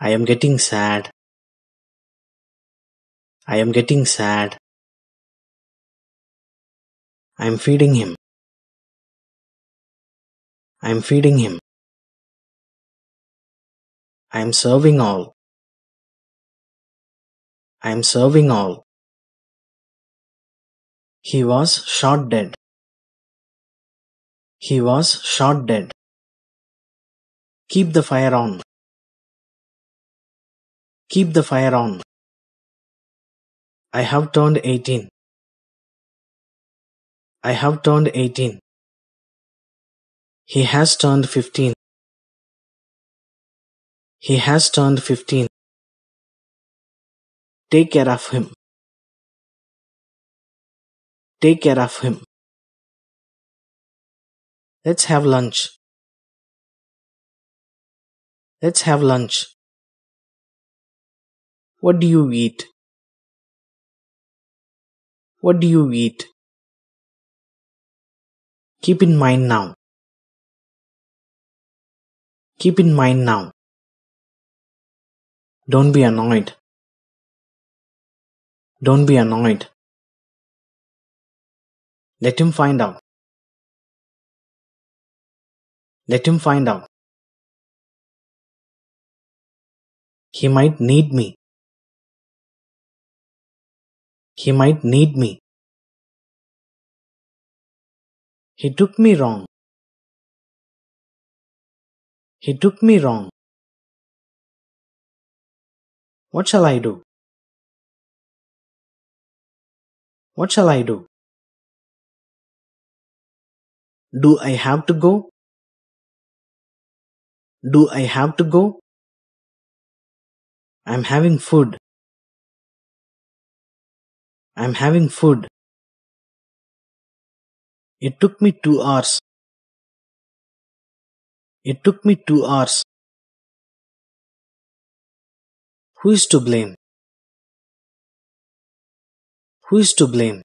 I am getting sad. I am getting sad. I am feeding him. I am feeding him. I am serving all. I am serving all. He was shot dead. He was shot dead. Keep the fire on. Keep the fire on. I have turned eighteen. I have turned eighteen. He has turned fifteen. He has turned fifteen. Take care of him. Take care of him. Let's have lunch. Let's have lunch. What do you eat? What do you eat? Keep in mind now. Keep in mind now. Don't be annoyed. Don't be annoyed. Let him find out. Let him find out. He might need me. He might need me. He took me wrong. He took me wrong. What shall I do? What shall I do? Do I have to go? Do I have to go? I'm having food. I'm having food. It took me two hours. It took me two hours. Who is to blame? Who is to blame?